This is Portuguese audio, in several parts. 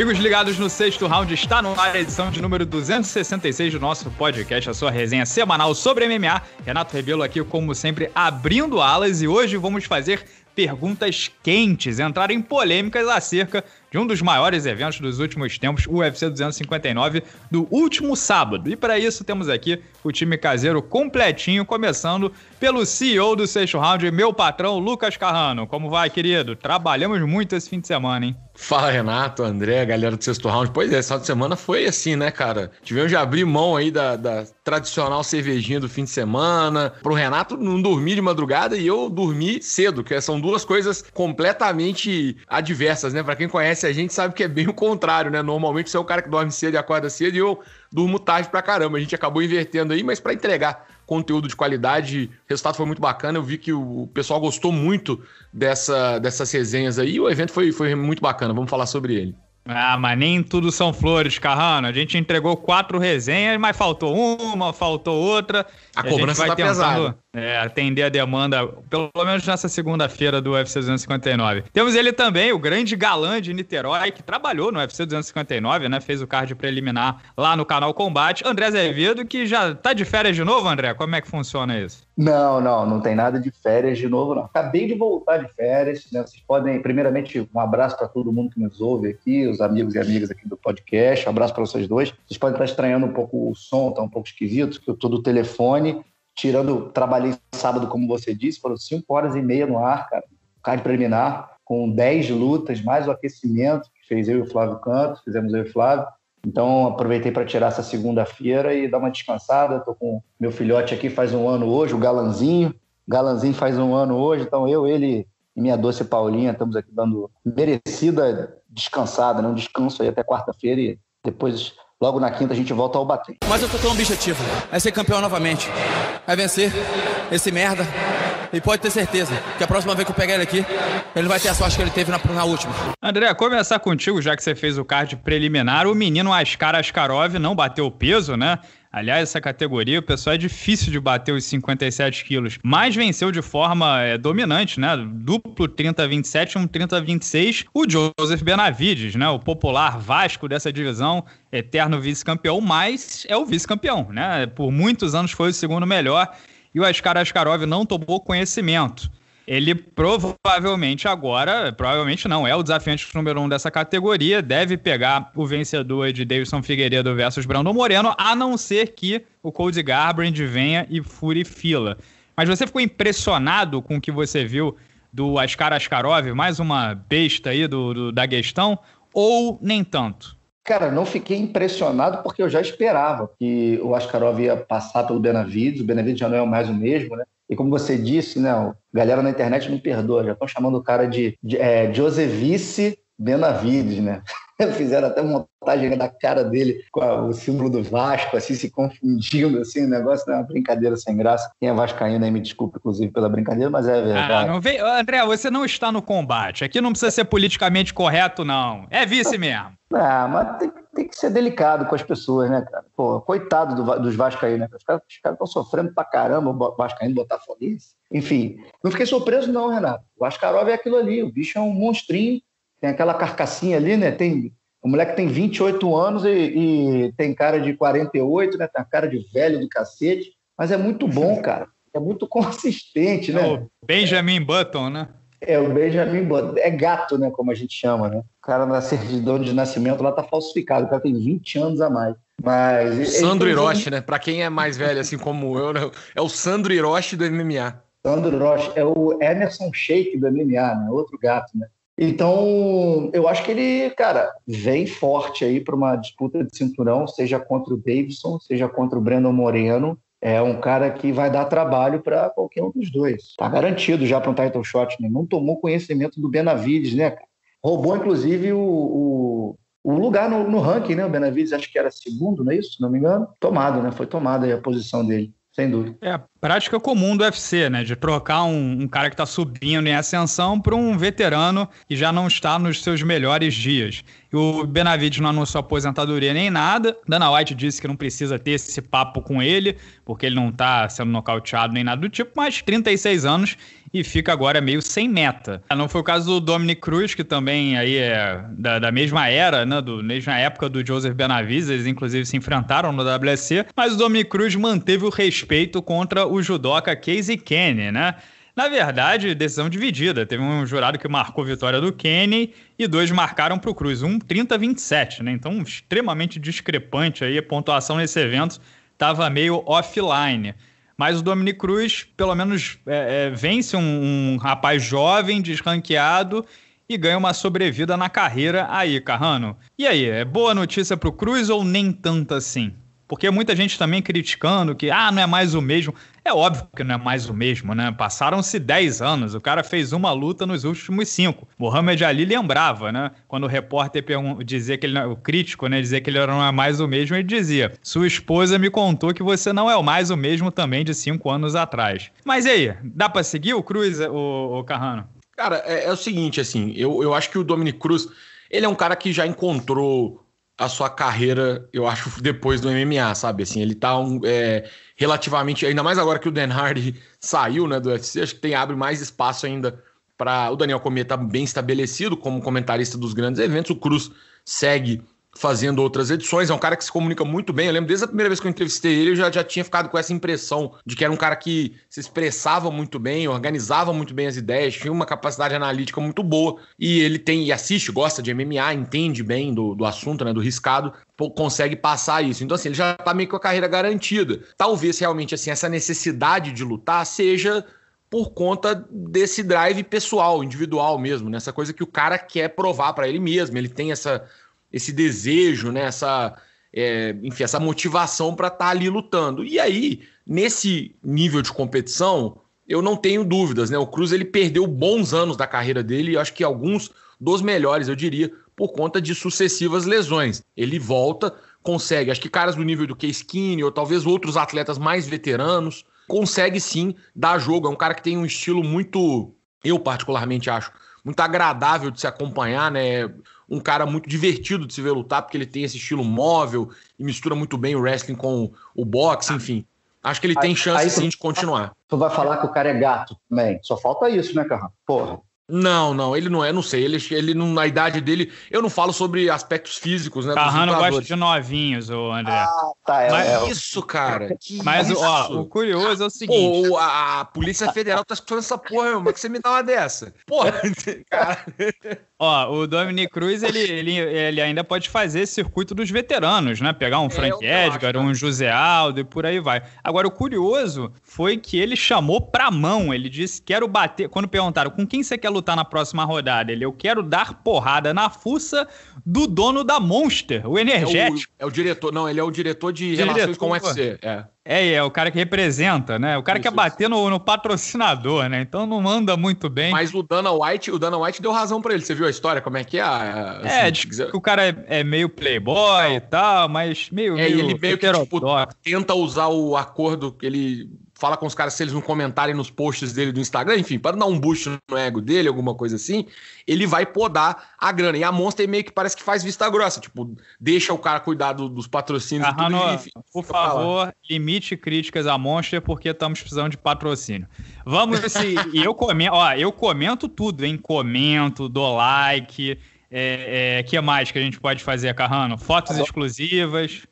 Amigos ligados no sexto round, está no ar a edição de número 266 do nosso podcast, a sua resenha semanal sobre MMA. Renato Rebelo aqui, como sempre, abrindo alas e hoje vamos fazer perguntas quentes, entrar em polêmicas acerca de um dos maiores eventos dos últimos tempos, o UFC 259, do último sábado. E para isso temos aqui o time caseiro completinho, começando pelo CEO do sexto round, meu patrão Lucas Carrano. Como vai, querido? Trabalhamos muito esse fim de semana, hein? Fala, Renato, André, galera do sexto round. Pois é, de semana foi assim, né, cara? Tivemos de abrir mão aí da, da tradicional cervejinha do fim de semana. Pro Renato não dormir de madrugada e eu dormi cedo, que são duas coisas completamente adversas, né? Para quem conhece conhece a gente sabe que é bem o contrário, né? Normalmente você é o cara que dorme cedo e acorda cedo e eu durmo tarde pra caramba. A gente acabou invertendo aí, mas para entregar conteúdo de qualidade, o resultado foi muito bacana. Eu vi que o pessoal gostou muito dessa, dessas resenhas aí. E o evento foi, foi muito bacana. Vamos falar sobre ele. Ah, mas nem tudo são flores, Carrano. A gente entregou quatro resenhas, mas faltou uma, faltou outra. A cobrança a gente vai tá tentando... pesada é, atender a demanda, pelo menos nessa segunda-feira do UFC 259. Temos ele também, o grande galã de Niterói, que trabalhou no UFC 259, né? Fez o card preliminar lá no canal Combate. André Azevedo, que já tá de férias de novo, André? Como é que funciona isso? Não, não, não tem nada de férias de novo, não. Acabei de voltar de férias, né? Vocês podem, primeiramente, um abraço para todo mundo que nos ouve aqui, os amigos e amigas aqui do podcast, um abraço para vocês dois. Vocês podem estar estranhando um pouco o som, tá um pouco esquisito, que eu tô do telefone, tirando, trabalhei sábado, como você disse, foram cinco horas e meia no ar, cara. Card preliminar, com dez lutas, mais o aquecimento, que fez eu e o Flávio Canto, fizemos eu e o Flávio. Então, aproveitei para tirar essa segunda-feira e dar uma descansada. Estou com meu filhote aqui, faz um ano hoje, o Galanzinho. Galanzinho faz um ano hoje, então eu, ele e minha doce Paulinha estamos aqui dando merecida descansada, né? um descanso aí até quarta-feira e depois Logo na quinta a gente volta ao bater. Mas eu tô tão objetivo. É ser campeão novamente. É vencer esse merda. E pode ter certeza que a próxima vez que eu pegar ele aqui, ele vai ter a sorte que ele teve na, na última. André, começar contigo, já que você fez o card preliminar. O menino Askar Askarov não bateu o peso, né? Aliás, essa categoria, o pessoal é difícil de bater os 57 quilos, mas venceu de forma é, dominante, né? Duplo 30-27 um 30-26. O Joseph Benavides, né? O popular Vasco dessa divisão, eterno vice-campeão, mas é o vice-campeão, né? Por muitos anos foi o segundo melhor e o Ascar Askarov não tomou conhecimento. Ele provavelmente agora, provavelmente não, é o desafiante número um dessa categoria, deve pegar o vencedor de Davidson Figueiredo versus Brandon Moreno, a não ser que o Cody Garbrand venha e fure fila. Mas você ficou impressionado com o que você viu do Askar Askarov, mais uma besta aí do, do da questão, ou nem tanto? Cara, não fiquei impressionado porque eu já esperava que o Askarov ia passar pelo Benavides, o Benavides já não é mais o mesmo, né? E como você disse, né, galera na internet me perdoa, já estão chamando o cara de, de é, Josevice Benavides, né? Fizeram até montagem da cara dele com a, o símbolo do Vasco, assim, se confundindo, assim, o negócio é uma brincadeira sem graça. Quem é vascaíno aí me desculpe, inclusive, pela brincadeira, mas é ah, verdade. Ah, vem... André, você não está no combate. Aqui não precisa ser politicamente correto, não. É vice mesmo. Ah, mas tem, tem que ser delicado com as pessoas, né, cara? Pô, coitado do, dos vascaínos, né? Os caras estão sofrendo pra caramba, o vascaíno, botafoguense. Enfim, não fiquei surpreso não, Renato. O Ascarov é aquilo ali, o bicho é um monstrinho tem aquela carcassinha ali, né? Tem, o moleque tem 28 anos e, e tem cara de 48, né? Tem cara de velho do cacete, mas é muito bom, cara. É muito consistente, né? É o Benjamin Button, né? É, o Benjamin Button. É gato, né? Como a gente chama, né? O cara na certidão de nascimento lá tá falsificado, o cara tem 20 anos a mais. Mas. Sandro ele... Hiroshi, né? Pra quem é mais velho, assim como eu, né? é o Sandro Hiroshi do MMA. Sandro Hiroshi, é o Emerson Sheik do MMA, né? Outro gato, né? Então, eu acho que ele, cara, vem forte aí para uma disputa de cinturão, seja contra o Davidson, seja contra o Brandon Moreno. É um cara que vai dar trabalho para qualquer um dos dois. Tá garantido já para um title shot, né? Não tomou conhecimento do Benavides, né, Roubou, inclusive, o, o, o lugar no, no, ranking, né? O Benavides acho que era segundo, não é isso? Se não me engano. Tomado, né? Foi tomada a posição dele sem dúvida. É a prática comum do UFC, né? De trocar um, um cara que está subindo em ascensão para um veterano que já não está nos seus melhores dias o Benavides não anunciou aposentadoria nem nada. Dana White disse que não precisa ter esse papo com ele, porque ele não tá sendo nocauteado nem nada do tipo, mas 36 anos e fica agora meio sem meta. Ah, não foi o caso do Dominic Cruz, que também aí é da, da mesma era, né, do mesma época do Joseph Benavides, eles inclusive se enfrentaram no WSC, mas o Dominic Cruz manteve o respeito contra o judoca Casey Kenny, né? Na verdade, decisão dividida. Teve um jurado que marcou vitória do Kenny e dois marcaram para o Cruz, um 30-27, né? Então, extremamente discrepante aí a pontuação nesse evento estava meio offline. Mas o Dominic Cruz, pelo menos, é, é, vence um, um rapaz jovem, desranqueado e ganha uma sobrevida na carreira aí, Carrano. E aí, é boa notícia para o Cruz ou nem tanto assim? Porque muita gente também criticando que, ah, não é mais o mesmo. É óbvio que não é mais o mesmo, né? Passaram-se 10 anos, o cara fez uma luta nos últimos cinco. Mohamed Ali lembrava, né? Quando o repórter dizia que ele o crítico, né, dizia que ele não é mais o mesmo, ele dizia: "Sua esposa me contou que você não é mais o mesmo também de cinco anos atrás". Mas e aí, dá para seguir o Cruz, o, o Carrano? Cara, é, é, o seguinte, assim, eu, eu acho que o Dominic Cruz, ele é um cara que já encontrou a sua carreira, eu acho, depois do MMA, sabe? Assim, ele tá um, é, relativamente. Ainda mais agora que o Dan Hardy saiu né, do UFC, acho que tem, abre mais espaço ainda para. O Daniel Comer tá bem estabelecido como comentarista dos grandes eventos. O Cruz segue fazendo outras edições. É um cara que se comunica muito bem. Eu lembro desde a primeira vez que eu entrevistei ele, eu já, já tinha ficado com essa impressão de que era um cara que se expressava muito bem, organizava muito bem as ideias, tinha uma capacidade analítica muito boa. E ele tem, e assiste, gosta de MMA, entende bem do, do assunto, né? Do riscado, consegue passar isso. Então, assim, ele já tá meio que com a carreira garantida. Talvez realmente assim, essa necessidade de lutar seja por conta desse drive pessoal, individual mesmo, nessa né? coisa que o cara quer provar para ele mesmo. Ele tem essa esse desejo, né, essa, é, enfim, essa motivação para estar tá ali lutando. E aí, nesse nível de competição, eu não tenho dúvidas, né? O Cruz ele perdeu bons anos da carreira dele, e acho que alguns dos melhores, eu diria, por conta de sucessivas lesões. Ele volta, consegue, acho que caras do nível do Case ou talvez outros atletas mais veteranos, consegue sim dar jogo. É um cara que tem um estilo muito, eu particularmente acho, muito agradável de se acompanhar, né? um cara muito divertido de se ver lutar, porque ele tem esse estilo móvel e mistura muito bem o wrestling com o boxe, enfim. Acho que ele aí, tem chance sim de continuar. Tu vai falar que o cara é gato também. Só falta isso, né, cara Porra. Não, não, ele não é, não sei. Ele, ele não, na idade dele, eu não falo sobre aspectos físicos, né? Carrano gosta de novinhos, o André. Ah, tá, é, Mas é, isso, cara. mas, isso? ó, o curioso é o seguinte. Pô, a, a Polícia Federal tá escutando essa porra, mas que você me dá uma dessa? Porra, cara. Ó, o Dominic Cruz, ele, ele, ele ainda pode fazer circuito dos veteranos, né? Pegar um é, Frank é, Edgar, acho, um José Aldo e por aí vai. Agora, o curioso foi que ele chamou pra mão, ele disse, quero bater. Quando perguntaram com quem você quer lutar? lutar na próxima rodada. Ele, eu quero dar porrada na fuça do dono da Monster, o energético. É o, é o diretor, não, ele é o diretor de diretor, relações com o UFC. É. é, é o cara que representa, né? O cara isso, quer bater no, no, patrocinador, né? Então não anda muito bem. Mas o Dana White, o Dana White deu razão para ele. Você viu a história? Como é que é? Ah, é assim, é, diz que o cara é, é meio playboy não. e tal, mas meio. É, meio ele meio que tipo, tenta usar o acordo que ele fala com os caras se eles não comentarem nos posts dele do Instagram, enfim, para dar um boost no ego dele, alguma coisa assim, ele vai podar a grana. E a Monster meio que parece que faz vista grossa, tipo, deixa o cara cuidar do, dos patrocínios ah, tudo, enfim, Por favor, falar. limite críticas à Monster porque estamos precisando de patrocínio. Vamos se assim, eu comento, ó, eu comento tudo, hein? Comento, dou like, é, é, que mais que a gente pode fazer, Carrano? Fotos exclusivas.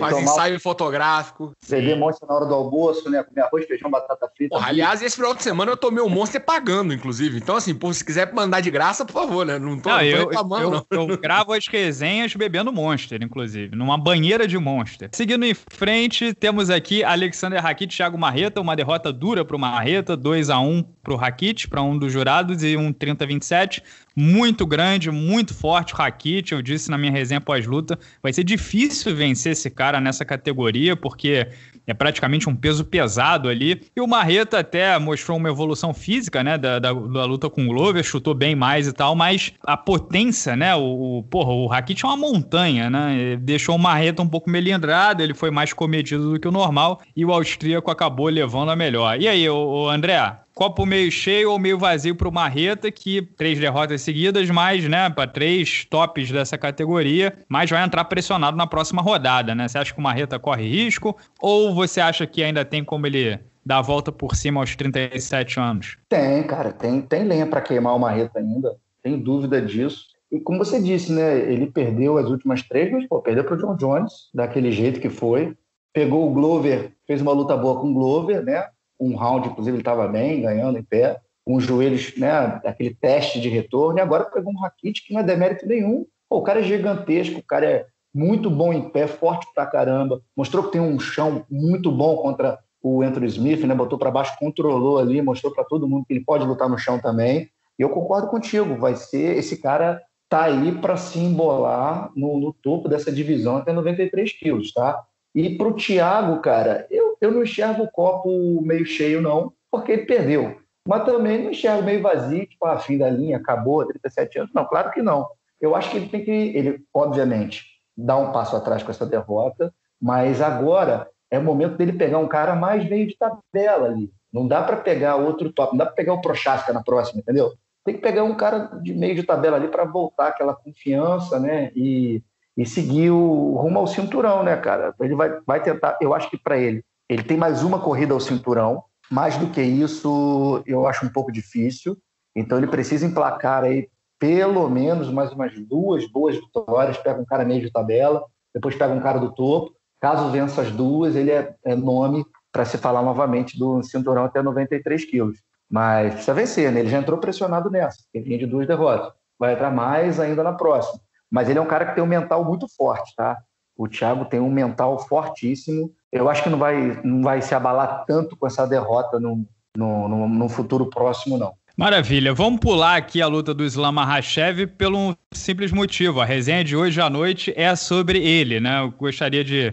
Faz tomar... ensaio fotográfico. Beber monstro na hora do almoço, né? Comer arroz, feijão, batata frita. Porra, aliás, esse final de semana eu tomei o monstro pagando, inclusive. Então, assim, pô, se quiser mandar de graça, por favor, né? Não tô, não, não tô eu, reclamando. Eu, não. eu gravo as resenhas bebendo Monster, inclusive, numa banheira de Monster. Seguindo em frente, temos aqui Alexander Rakit e Thiago Marreta. Uma derrota dura pro Marreta, 2 a 1 pro Rakit, para um dos jurados, e um 30 a 27 muito grande, muito forte, o Rakit, eu disse na minha resenha pós-luta, vai ser difícil vencer esse cara nessa categoria, porque é praticamente um peso pesado ali. E o Marreta até mostrou uma evolução física, né, da, da, da luta com o Glover, chutou bem mais e tal, mas a potência, né, o, o porra, o Rakit é uma montanha, né, ele deixou o Marreta um pouco melindrado, ele foi mais comedido do que o normal, e o austríaco acabou levando a melhor. E aí, o, o André, copo meio cheio ou meio vazio para o Marreta, que três derrotas seguidas, mas, né, para três tops dessa categoria, mas vai entrar pressionado na próxima rodada, né? Você acha que o Marreta corre risco ou você acha que ainda tem como ele dar a volta por cima aos 37 anos? Tem, cara, tem, tem lenha para queimar o Marreta ainda, tem dúvida disso. E como você disse, né, ele perdeu as últimas três, mas pô, perdeu para o John Jones, daquele jeito que foi. Pegou o Glover, fez uma luta boa com o Glover, né? um round, inclusive, ele estava bem, ganhando em pé, uns joelhos, né, aquele teste de retorno, e agora pegou um raquete que não é demérito nenhum. Pô, o cara é gigantesco, o cara é muito bom em pé, forte pra caramba, mostrou que tem um chão muito bom contra o Anthony Smith, né, botou para baixo, controlou ali, mostrou para todo mundo que ele pode lutar no chão também. E eu concordo contigo, vai ser esse cara tá aí para se embolar no, no, topo dessa divisão até 93 quilos, tá? E para o Thiago, cara, eu, eu não enxergo o copo meio cheio, não, porque ele perdeu. Mas também não enxergo meio vazio, tipo, ah, fim da linha, acabou, 37 anos. Não, claro que não. Eu acho que ele tem que, ele, obviamente, dar um passo atrás com essa derrota, mas agora é o momento dele pegar um cara mais meio de tabela ali. Não dá para pegar outro top, não dá para pegar o Prochaska na próxima, entendeu? Tem que pegar um cara de meio de tabela ali para voltar aquela confiança, né? E e seguir o rumo ao cinturão, né, cara? Ele vai, vai tentar, eu acho que para ele, ele tem mais uma corrida ao cinturão, mais do que isso, eu acho um pouco difícil. Então ele precisa emplacar aí pelo menos mais umas duas boas vitórias, pega um cara meio de tabela, depois pega um cara do topo. Caso vença as duas, ele é, é nome para se falar novamente do cinturão até 93 quilos. Mas precisa vencer, né? Ele já entrou pressionado nessa, ele vinha de duas derrotas. Vai entrar mais ainda na próxima. Mas ele é um cara que tem um mental muito forte, tá? O Thiago tem um mental fortíssimo. Eu acho que não vai, não vai se abalar tanto com essa derrota no, no, no, no futuro próximo, não. Maravilha. Vamos pular aqui a luta do Islam Makhachev pelo um simples motivo. A resenha de hoje à noite é sobre ele, né? Eu gostaria de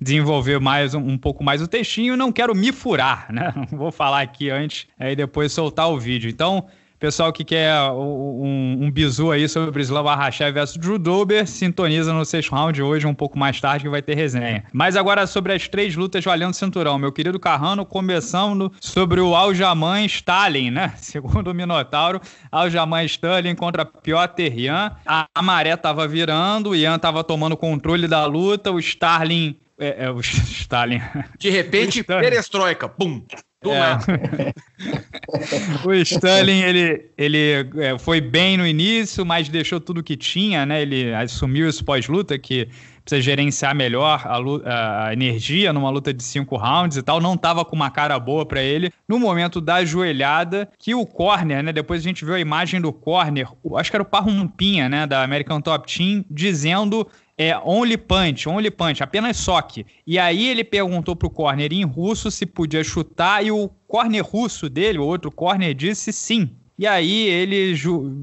desenvolver mais um, pouco mais o textinho, não quero me furar, né? Vou falar aqui antes é, e depois soltar o vídeo. Então, Pessoal que quer um, um bizu aí sobre Islam Arrachav versus Drew Dober, sintoniza no sexto round hoje, um pouco mais tarde, que vai ter resenha. Mas agora sobre as três lutas valendo cinturão. Meu querido Carrano, começando sobre o Aljamain Stalin, né? Segundo o Minotauro, Aljamain Stalin contra Piotr Ian. A maré tava virando, o Ian tava tomando controle da luta, o Starlin é, é, o Stalin. De repente, perestroika, pum. Do é. o Stalin ele, ele é, foi bem no início, mas deixou tudo que tinha, né? Ele assumiu esse pós-luta, que precisa gerenciar melhor a, a, energia numa luta de cinco rounds e tal. Não tava com uma cara boa para ele. No momento da ajoelhada, que o corner, né? Depois a gente viu a imagem do corner, acho que era o Parrumpinha, né? Da American Top Team, dizendo é only punch, only punch, apenas soque. E aí ele perguntou pro corner em russo se podia chutar e o corner russo dele, o outro corner, disse sim. E aí ele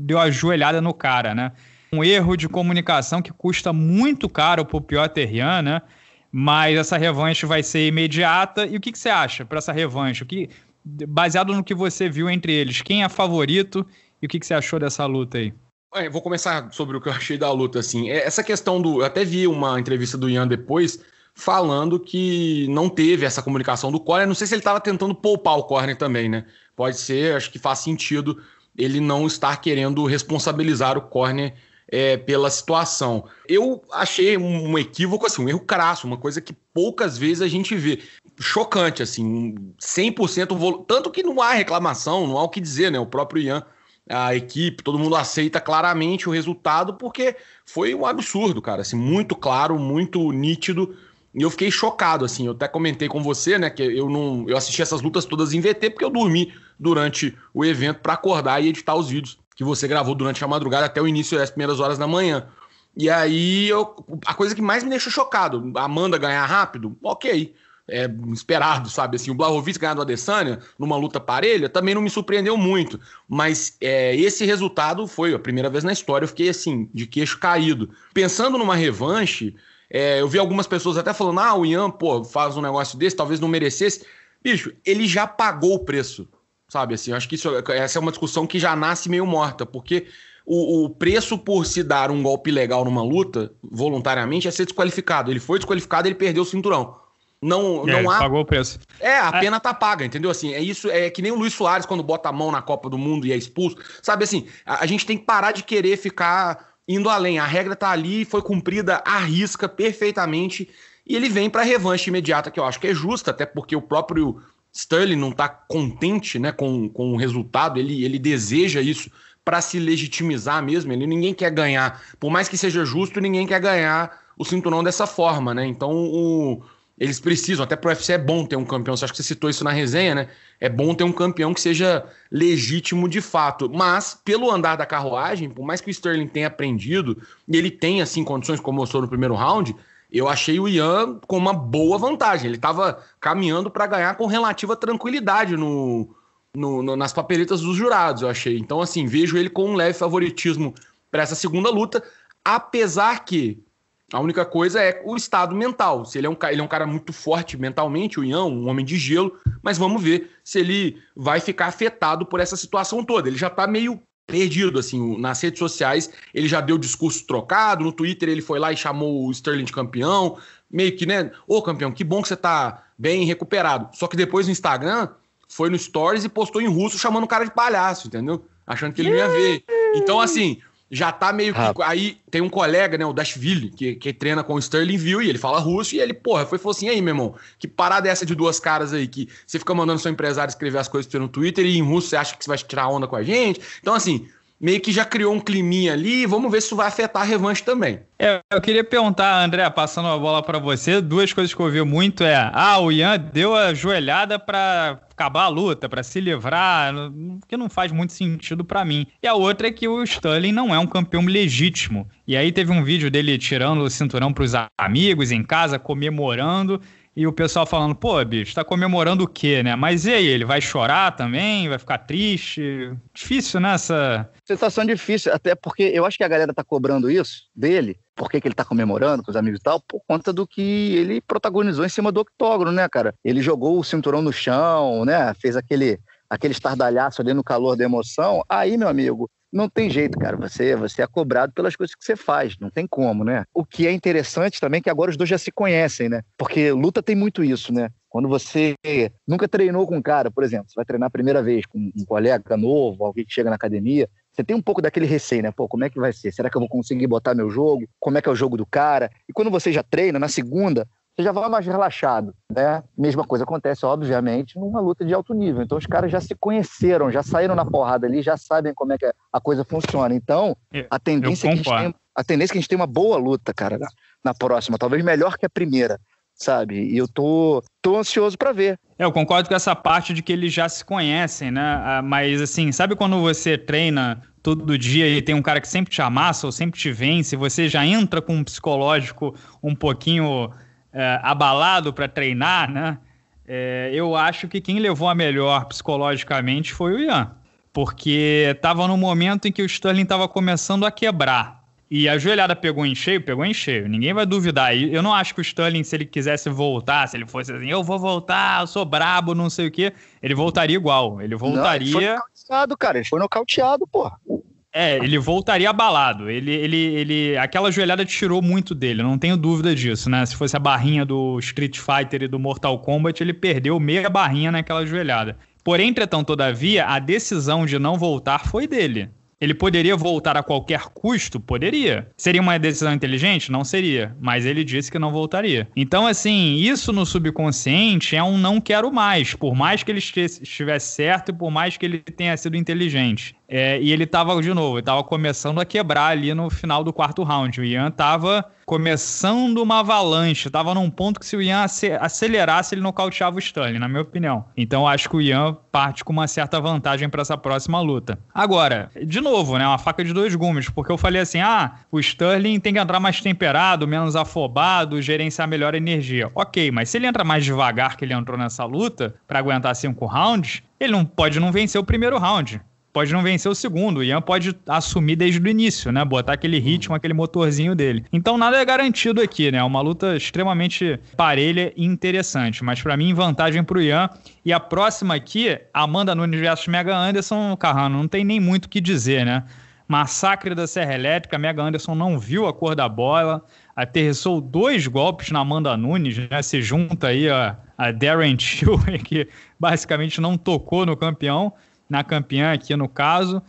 deu a joelhada no cara, né? Um erro de comunicação que custa muito caro pro Piotr né? Mas essa revanche vai ser imediata. E o que, que você acha para essa revanche? O que, baseado no que você viu entre eles, quem é favorito e o que, que você achou dessa luta aí? É, vou começar sobre o que eu achei da luta, assim. É, essa questão do. Eu até vi uma entrevista do Ian depois falando que não teve essa comunicação do corner. Não sei se ele estava tentando poupar o corner também, né? Pode ser, acho que faz sentido ele não estar querendo responsabilizar o corner é, pela situação. Eu achei um, equívoco, assim, um erro crasso, uma coisa que poucas vezes a gente vê. Chocante, assim, 100% volume. Tanto que não há reclamação, não há o que dizer, né? O próprio Ian a equipe, todo mundo aceita claramente o resultado, porque foi um absurdo, cara. Assim, muito claro, muito nítido. E eu fiquei chocado, assim. Eu até comentei com você, né, que eu não. Eu assisti essas lutas todas em VT, porque eu dormi durante o evento para acordar e editar os vídeos que você gravou durante a madrugada até o início das primeiras horas da manhã. E aí eu, a coisa que mais me deixou chocado, Amanda ganhar rápido, ok é, esperado, sabe? Assim, o Blahovic ganhar do Adesanya numa luta parelha também não me surpreendeu muito, mas é, esse resultado foi a primeira vez na história, eu fiquei assim, de queixo caído. Pensando numa revanche, é, eu vi algumas pessoas até falando, ah, o Ian, pô, faz um negócio desse, talvez não merecesse. Bicho, ele já pagou o preço, sabe? Assim, eu acho que isso, é, essa é uma discussão que já nasce meio morta, porque o, o, preço por se dar um golpe legal numa luta, voluntariamente, é ser desqualificado. Ele foi desqualificado, ele perdeu o cinturão. Não, é, não há. Pagou o preço. É, a é. pena tá paga, entendeu? Assim, é isso, é que nem o Luiz Soares quando bota a mão na Copa do Mundo e é expulso. Sabe assim, a, a gente tem que parar de querer ficar indo além. A regra tá ali, foi cumprida à risca perfeitamente. E ele vem para revanche imediata, que eu acho que é justa, até porque o próprio Sterling não está contente né, com, com o resultado, ele, ele deseja isso para se legitimizar mesmo. Ele ninguém quer ganhar, por mais que seja justo, ninguém quer ganhar o cinturão dessa forma, né? Então o, eles precisam, até pro UFC é bom ter um campeão. Você acha que você citou isso na resenha, né? É bom ter um campeão que seja legítimo de fato. Mas, pelo andar da carruagem, por mais que o Sterling tenha aprendido, e ele tenha, assim, condições como mostrou no primeiro round, eu achei o Ian com uma boa vantagem. Ele estava caminhando para ganhar com relativa tranquilidade no, no, no, nas papeletas dos jurados, eu achei. Então, assim, vejo ele com um leve favoritismo para essa segunda luta, apesar que a única coisa é o estado mental. Se ele é um, ele é um cara muito forte mentalmente, o Ian, um homem de gelo, mas vamos ver se ele vai ficar afetado por essa situação toda. Ele já está meio perdido, assim, nas redes sociais ele já deu discurso trocado, no Twitter ele foi lá e chamou o Sterling de campeão, meio que, né, ô campeão, que bom que você tá bem recuperado. Só que depois no Instagram, foi no Stories e postou em russo chamando o cara de palhaço, entendeu? Achando que ele não ia ver. Então, assim, já tá meio que. Rápido. Aí tem um colega, né, o Dashville, que, que treina com o Sterling View e ele fala russo, e ele, porra, foi falou assim: aí, meu irmão, que parada é essa de duas caras aí que você fica mandando seu empresário escrever as coisas pra você no Twitter e em russo você acha que você vai tirar onda com a gente? Então, assim, meio que já criou um climinha ali, vamos ver se isso vai afetar a revanche também. É, eu queria perguntar, André, passando a bola para você, duas coisas que eu ouvi muito é, ah, o Ian deu a joelhada para acabar a luta, para se livrar, que não faz muito sentido para mim. E a outra é que o Stanley não é um campeão legítimo. E aí teve um vídeo dele tirando o cinturão para os amigos em casa, comemorando. E o pessoal falando, pô, bicho, tá comemorando o quê, né? Mas e aí, ele vai chorar também? Vai ficar triste? Difícil, né? Essa... Sensação difícil, até porque eu acho que a galera tá cobrando isso dele, por que, que ele tá comemorando com os amigos e tal, por conta do que ele protagonizou em cima do octógono, né, cara? Ele jogou o cinturão no chão, né? Fez aquele aquele estardalhaço ali no calor da emoção, aí, meu amigo, não tem jeito, cara. Você, você é cobrado pelas coisas que você faz, não tem como, né? O que é interessante também é que agora os dois já se conhecem, né? Porque luta tem muito isso, né? Quando você nunca treinou com um cara, por exemplo, você vai treinar a primeira vez com um colega novo, alguém que chega na academia, você tem um pouco daquele receio, né? Pô, como é que vai ser? Será que eu vou conseguir botar meu jogo? Como é que é o jogo do cara? E quando você já treina, na segunda, você já vai mais relaxado, né? Mesma coisa acontece, obviamente, numa luta de alto nível. Então os caras já se conheceram, já saíram na porrada ali, já sabem como é que a coisa funciona. Então, é, é a tendência é que a gente tem, a tendência é que a gente tem uma boa luta, cara, na, na próxima, talvez melhor que a primeira sabe? E eu tô, tô ansioso para ver. É, eu concordo com essa parte de que eles já se conhecem, né? Ah, mas assim, sabe quando você treina todo dia e tem um cara que sempre te amassa ou sempre te vence, você já entra com um psicológico um pouquinho é, abalado para treinar, né? É, eu acho que quem levou a melhor psicologicamente foi o Ian, porque estava no momento em que o Sterling estava começando a quebrar. E a joelhada pegou em cheio, pegou em cheio. Ninguém vai duvidar. eu não acho que o Sterling, se ele quisesse voltar, se ele fosse assim, eu vou voltar, eu sou brabo, não sei o quê, ele voltaria igual. Ele voltaria. Não, ele foi nocauteado, cara. Ele foi nocauteado, porra. É, ele voltaria abalado. Ele, ele, ele, aquela joelhada tirou muito dele, não tenho dúvida disso, né? Se fosse a barrinha do Street Fighter e do Mortal Kombat, ele perdeu meia barrinha naquela joelhada. Porém, entretanto, todavia, a decisão de não voltar foi dele. Ele poderia voltar a qualquer custo? Poderia. Seria uma decisão inteligente? Não seria. Mas ele disse que não voltaria. Então, assim, isso no subconsciente é um não quero mais. Por mais que ele estivesse certo e por mais que ele tenha sido inteligente. É, e ele estava de novo, ele tava começando a quebrar ali no final do quarto round. O Ian estava começando uma avalanche, estava num ponto que se o Ian acelerasse, ele nocauteava o Stanley, na minha opinião. Então acho que o Ian parte com uma certa vantagem para essa próxima luta. Agora, de novo, né, uma faca de dois gumes, porque eu falei assim: "Ah, o Sterling tem que entrar mais temperado, menos afobado, gerenciar melhor a energia". OK, mas se ele entra mais devagar que ele entrou nessa luta para aguentar cinco rounds, ele não pode não vencer o primeiro round pode não vencer o segundo. O Ian pode assumir desde o início, né? Botar aquele ritmo, aquele motorzinho dele. Então nada é garantido aqui, né? É uma luta extremamente parelha e interessante. Mas para mim, vantagem pro Ian. E a próxima aqui, Amanda Nunes versus Mega Anderson, Carrano, não tem nem muito o que dizer, né? Massacre da Serra Elétrica, Mega Anderson não viu a cor da bola, aterrissou dois golpes na Amanda Nunes, né? Se junta aí a, a Darren Till, que basicamente não tocou no campeão na campeã aqui no caso.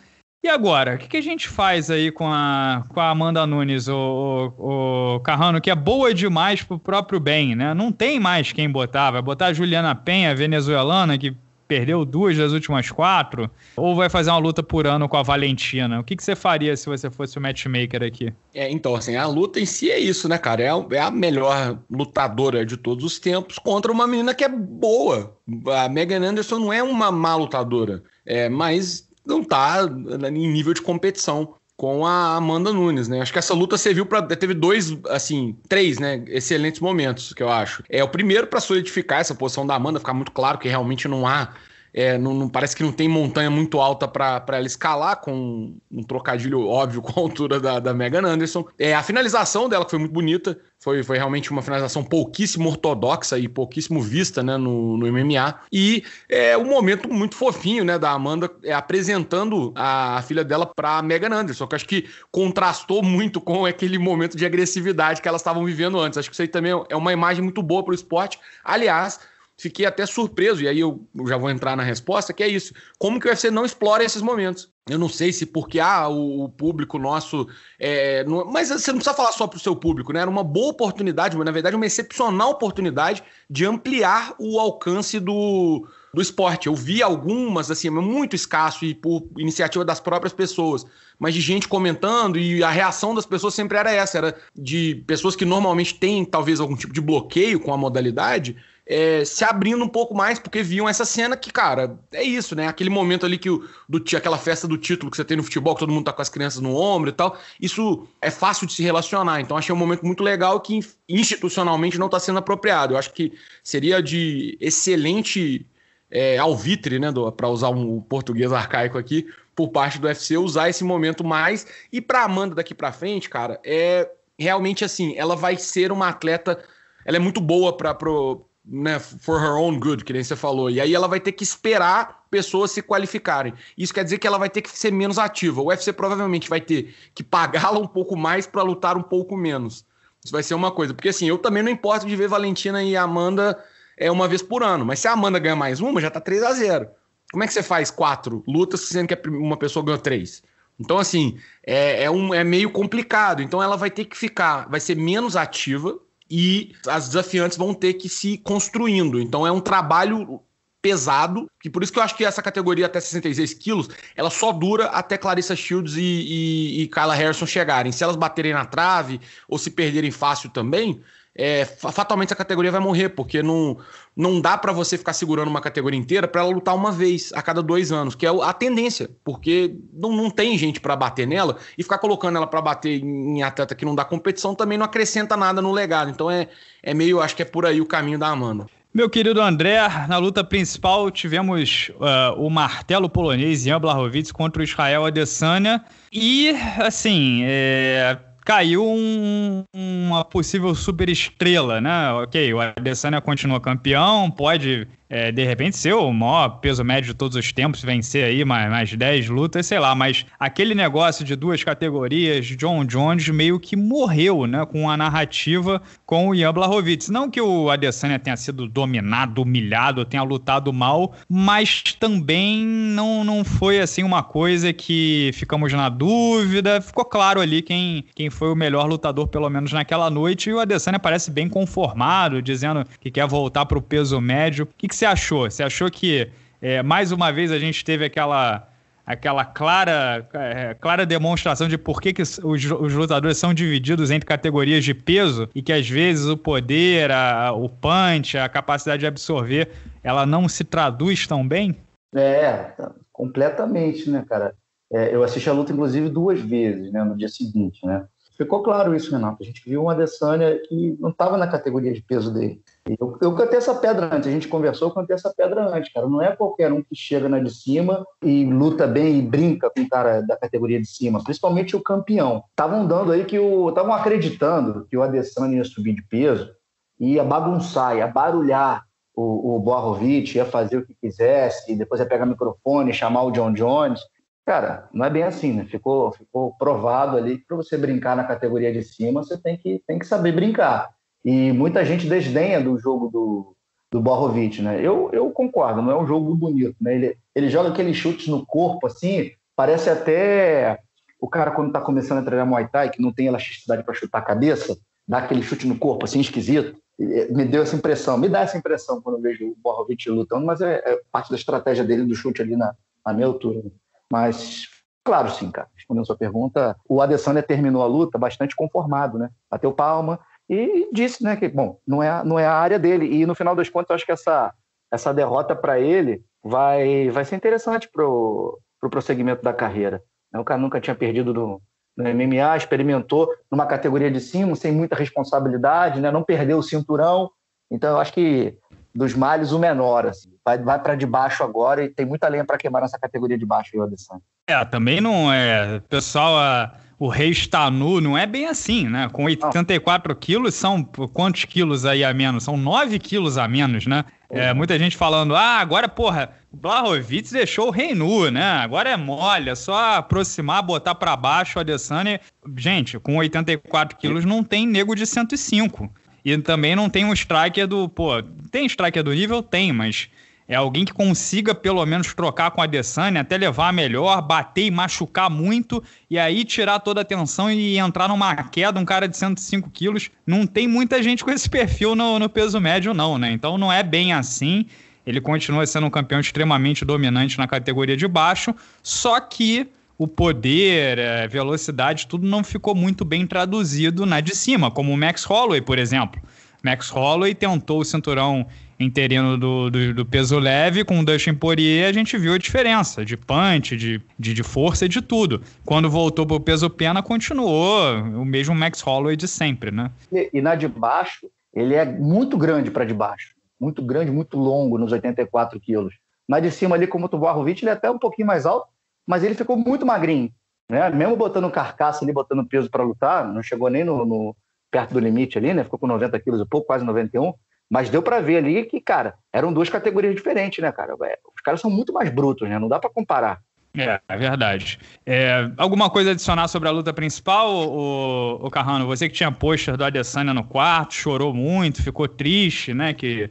E agora, o que, que, a gente faz aí com a, com a Amanda Nunes, o, o, o, Carrano, que é boa demais pro próprio bem, né? Não tem mais quem botar. Vai botar a Juliana Penha, venezuelana, que perdeu duas das últimas quatro, ou vai fazer uma luta por ano com a Valentina? O que, que você faria se você fosse o matchmaker aqui? É, então, assim, a luta em si é isso, né, cara? É a, é a melhor lutadora de todos os tempos contra uma menina que é boa. A Megan Anderson não é uma má lutadora é, mas não está né, em nível de competição com a Amanda Nunes, né? Acho que essa luta serviu para teve dois, assim, três, né, excelentes momentos que eu acho. É o primeiro para solidificar essa posição da Amanda, ficar muito claro que realmente não há é, não, não, parece que não tem montanha muito alta para ela escalar, com um, trocadilho óbvio com a altura da, da Megan Anderson. É, a finalização dela, que foi muito bonita, foi, foi realmente uma finalização pouquíssimo ortodoxa e pouquíssimo vista né, no, no MMA. E é um momento muito fofinho né, da Amanda é, apresentando a, a filha dela para Megan Anderson, que acho que contrastou muito com aquele momento de agressividade que elas estavam vivendo antes. Acho que isso aí também é uma imagem muito boa para o esporte. Aliás, fiquei até surpreso, e aí eu já vou entrar na resposta, que é isso. Como que o UFC não explora esses momentos? Eu não sei se porque ah, o, público nosso. É, não, mas você não precisa falar só para o seu público, né? Era uma boa oportunidade, mas na verdade uma excepcional oportunidade de ampliar o alcance do, do esporte. Eu vi algumas, assim, é muito escasso e por iniciativa das próprias pessoas, mas de gente comentando e a reação das pessoas sempre era essa, era de pessoas que normalmente têm talvez algum tipo de bloqueio com a modalidade, é, se abrindo um pouco mais, porque viam essa cena que, cara, é isso, né? Aquele momento ali que o, do, aquela festa do título que você tem no futebol, que todo mundo tá com as crianças no ombro e tal, isso é fácil de se relacionar. Então, achei um momento muito legal que institucionalmente não está sendo apropriado. Eu acho que seria de excelente é, alvitre, né, para usar um português arcaico aqui, por parte do UFC usar esse momento mais. E para Amanda daqui para frente, cara, é realmente assim, ela vai ser uma atleta, ela é muito boa para pro né, for her own good, que nem você falou. E aí ela vai ter que esperar pessoas se qualificarem. Isso quer dizer que ela vai ter que ser menos ativa. O UFC provavelmente vai ter que pagá-la um pouco mais para lutar um pouco menos. Isso vai ser uma coisa. Porque assim, eu também não importo de ver Valentina e Amanda é uma vez por ano. Mas se a Amanda ganha mais uma, já tá 3 a 0 Como é que você faz quatro lutas sendo que uma pessoa ganha três? Então, assim, é, é, um, é meio complicado. Então ela vai ter que ficar, vai ser menos ativa e as desafiantes vão ter que se construindo. Então é um trabalho pesado, que por isso que eu acho que essa categoria até 66 quilos, ela só dura até Clarissa Shields e, e, e Kyla Harrison chegarem. Se elas baterem na trave ou se perderem fácil também, é, fatalmente essa categoria vai morrer, porque não, não dá para você ficar segurando uma categoria inteira para ela lutar uma vez a cada dois anos, que é a tendência, porque não, não tem gente para bater nela e ficar colocando ela para bater em atleta que não dá competição também não acrescenta nada no legado. Então é, é meio, acho que é por aí o caminho da Amanda. Meu querido André, na luta principal tivemos uh, o martelo polonês Jan Blachowicz contra o Israel Adesanya e, assim, é caiu um, uma possível superestrela, né? Ok, o Adesanya continua campeão, pode é, de repente ser o maior peso médio de todos os tempos, vencer aí mais, mais 10 lutas, sei lá, mas aquele negócio de duas categorias, John Jones meio que morreu, né, com a narrativa com o Ian Blachowicz. Não que o Adesanya tenha sido dominado, humilhado, tenha lutado mal, mas também não, não foi, assim, uma coisa que ficamos na dúvida, ficou claro ali quem, quem foi o melhor lutador, pelo menos naquela noite, e o Adesanya parece bem conformado, dizendo que quer voltar para o peso médio. O que, que você achou? Você achou que é, mais uma vez a gente teve aquela aquela clara, é, clara demonstração de por que, que os, os, lutadores são divididos entre categorias de peso e que às vezes o poder, a, o punch, a capacidade de absorver, ela não se traduz tão bem? É, completamente, né, cara? É, eu assisti a luta, inclusive, duas vezes, né, no dia seguinte, né? Ficou claro isso, Renato. A gente viu uma Adesanya que não estava na categoria de peso dele. Eu, eu cantei essa pedra antes, a gente conversou, eu cantei essa pedra antes, cara. Não é qualquer um que chega na de cima e luta bem e brinca com o cara da categoria de cima, principalmente o campeão. Estavam dando aí que o. Estavam acreditando que o Adesanya ia subir de peso, ia bagunçar, ia barulhar o, o ia fazer o que quisesse, depois ia pegar o microfone, chamar o John Jones. Cara, não é bem assim, né? Ficou, ficou provado ali que para você brincar na categoria de cima, você tem que, tem que saber brincar. E muita gente desdenha do jogo do, do Borrovic, né? Eu, eu concordo, não é um jogo bonito, né? Ele, ele joga aqueles chutes no corpo, assim, parece até o cara quando está começando a treinar Muay Thai, que não tem elasticidade para chutar a cabeça, dá aquele chute no corpo, assim, esquisito. Me deu essa impressão, me dá essa impressão quando eu vejo o Borrovic lutando, mas é, é, parte da estratégia dele do chute ali na, na minha altura. Né? Mas Claro, sim, cara. Respondendo a sua pergunta, o Adesanya terminou a luta bastante conformado, né? Bateu palma, e disse né, que bom, não é, não é a área dele. E no final das contas, acho que essa, essa derrota para ele vai, vai ser interessante para o pro prosseguimento da carreira. Né, o cara nunca tinha perdido no, no MMA, experimentou numa categoria de cima, sem muita responsabilidade, né? não perdeu o cinturão. Então, eu acho que dos males o menor. Assim. Vai, vai para debaixo agora e tem muita lenha para queimar nessa categoria de baixo, Anderson. É, também não é. Pessoal, a o rei está nu, não é bem assim, né? Com 84 não. quilos, são quantos quilos aí a menos? São 9 quilos a menos, né? É, é, muita gente falando, ah, agora, porra, o Blahovic deixou o rei nu, né? Agora é mole, é só aproximar, botar para baixo o Adesanya. Gente, com 84 quilos não tem nego de 105. E também não tem um striker do, pô, tem striker do nível? Tem, mas é alguém que consiga pelo menos trocar com a Adesanya, até levar melhor, bater e machucar muito, e aí tirar toda a tensão e entrar numa queda, um cara de 105 quilos. Não tem muita gente com esse perfil no, no peso médio, não, né? Então não é bem assim. Ele continua sendo um campeão extremamente dominante na categoria de baixo, só que o poder, é, velocidade, tudo não ficou muito bem traduzido na de cima, como o Max Holloway, por exemplo. Max Holloway tentou o cinturão interino do, do, do, peso leve, com o Dustin Poirier, a gente viu a diferença de punch, de, de, de força e de tudo. Quando voltou para o peso pena, continuou o mesmo Max Holloway de sempre, né? E, e na de baixo, ele é muito grande para de baixo. Muito grande, muito longo, nos 84 quilos. Na de cima ali, como o Tubarrovic, ele é até um pouquinho mais alto, mas ele ficou muito magrinho. Né? Mesmo botando carcaça ali, botando peso para lutar, não chegou nem no, no, perto do limite ali, né? Ficou com 90 quilos e pouco, quase 91 mas deu para ver ali que, cara, eram duas categorias diferentes, né, cara? É, os caras são muito mais brutos, né? Não dá para comparar. É, é verdade. É, alguma coisa a adicionar sobre a luta principal, o, o Carrano? Você que tinha pôster do Adesanya no quarto, chorou muito, ficou triste, né? Que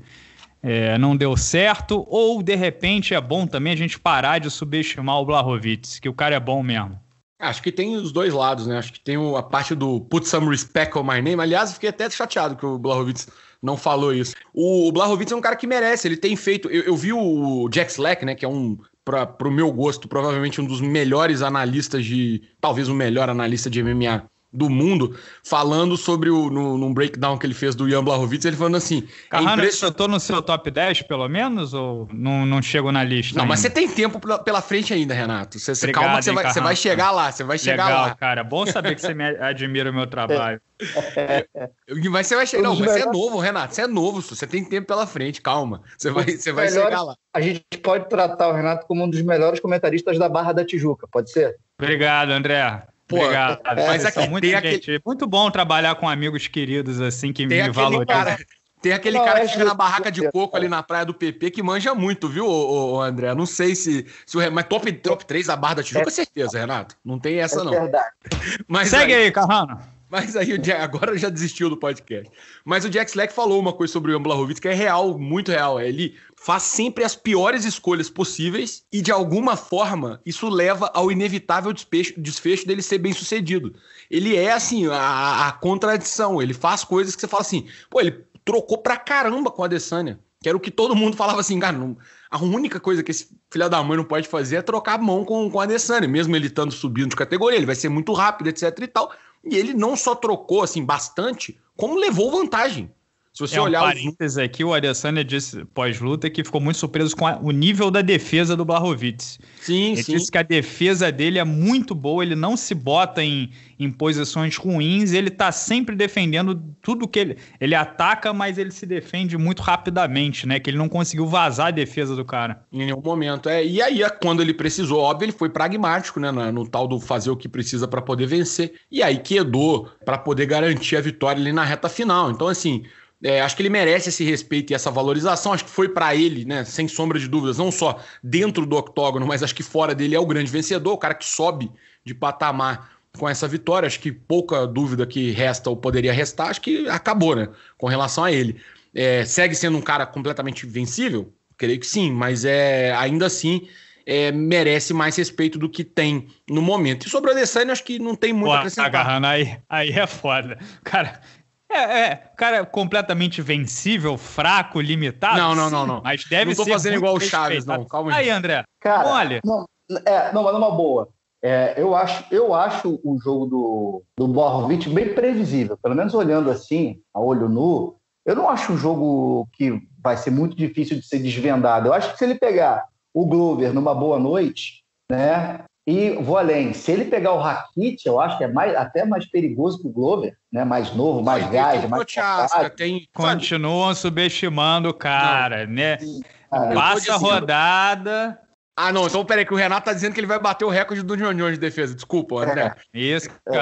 é, não deu certo. Ou, de repente, é bom também a gente parar de subestimar o Blahovic, que o cara é bom mesmo. É, acho que tem os dois lados, né? Acho que tem a parte do put some respect on my name. Aliás, fiquei até chateado que o Blahovitz não falou isso. O, o Blahovitz é um cara que merece, ele tem feito. Eu, eu vi o Jack Slack, né? Que é um, para o meu gosto, provavelmente um dos melhores analistas de. Talvez o melhor analista de MMA do mundo, falando sobre o. No, num breakdown que ele fez do Ian Blahovic, ele falando assim. É Carrano, é impress... eu tô no seu top 10, pelo menos, ou não, não chego na lista? Não, ainda? mas você tem tempo pela, pela frente ainda, Renato. Você, Obrigado, calma que você, hein, vai, você vai, chegar lá, você vai chegar Legal, lá. cara. Bom saber que você me admira o meu trabalho. É. mas você vai chegar. Não, mas você é novo, Renato. Você é novo, você tem tempo pela frente, calma. Você vai, você vai melhores, chegar lá. A gente pode tratar o Renato como um dos melhores comentaristas da Barra da Tijuca, pode ser? Obrigado, André. Pô, Obrigado. É, mas aqui, muito, gente, aquele... muito bom trabalhar com amigos queridos assim que tem me valorizam. Tem aquele não, cara é que fica na barraca de é coco ali na praia do PP que manja muito, viu, ô, ô, André? Não sei se. se o, mas top, top 3 da Barra da Tijuca, é certeza, Renato. Não tem essa, é não. É verdade. Mas Segue aí, aí Carrano. Mas aí o Jack, agora já desistiu do podcast. Mas o Jack Slack falou uma coisa sobre o Ian que é real, muito real. Ele faz sempre as piores escolhas possíveis e, de alguma forma, isso leva ao inevitável desfecho, desfecho dele ser bem sucedido. Ele é, assim, a, a, contradição. Ele faz coisas que você fala assim, pô, ele trocou pra caramba com a Adesanya. Que era o que todo mundo falava assim, cara, não, a única coisa que esse filho da mãe não pode fazer é trocar a mão com, com a Adesanya, mesmo ele estando subindo de categoria, ele vai ser muito rápido, etc e tal. E ele não só trocou, assim, bastante, como levou vantagem. Se você é, olhar. Um parênteses os... aqui, o Adesanya disse pós-luta que ficou muito surpreso com a, o nível da defesa do Blahovic. Sim, ele sim. disse que a defesa dele é muito boa, ele não se bota em, em posições ruins, ele tá sempre defendendo tudo que ele. Ele ataca, mas ele se defende muito rapidamente, né? Que ele não conseguiu vazar a defesa do cara. Em nenhum momento. É, e aí, é, quando ele precisou, óbvio, ele foi pragmático, né? No, no tal do fazer o que precisa para poder vencer. E aí quedou para poder garantir a vitória ali na reta final. Então, assim. É, acho que ele merece esse respeito e essa valorização. Acho que foi para ele, né, sem sombra de dúvidas, não só dentro do octógono, mas acho que fora dele é o grande vencedor, o cara que sobe de patamar com essa vitória. Acho que pouca dúvida que resta ou poderia restar, acho que acabou, né, com relação a ele. É, segue sendo um cara completamente vencível? Creio que sim, mas é ainda assim é, merece mais respeito do que tem no momento. E sobre o Adesanya, acho que não tem muito Pô, a tá acrescentar. Agarrando aí, aí é foda. Cara, é, é, cara completamente vencível, fraco, limitado. Não, não, sim, não, não. Mas deve não tô ser. fazendo igual o Chaves, não. Calma aí. Aí, André. Cara, olha. Não, é, não, mas numa boa. É, eu, acho, eu acho o jogo do, do Borrovich bem previsível, pelo menos olhando assim, a olho nu. Eu não acho um jogo que vai ser muito difícil de ser desvendado. Eu acho que se ele pegar o Glover numa boa noite, né, e vou além, se ele pegar o Rakit, eu acho que é mais, até mais perigoso que o Glover, né? Mais novo, mais Mas gás, tem mais Prochaska, tem Continuam subestimando o cara, não. né? Passa a assim, rodada. Ah, não, então peraí, que o Renato tá dizendo que ele vai bater o recorde do Junior de defesa. Desculpa, é. André. É. Isso, é.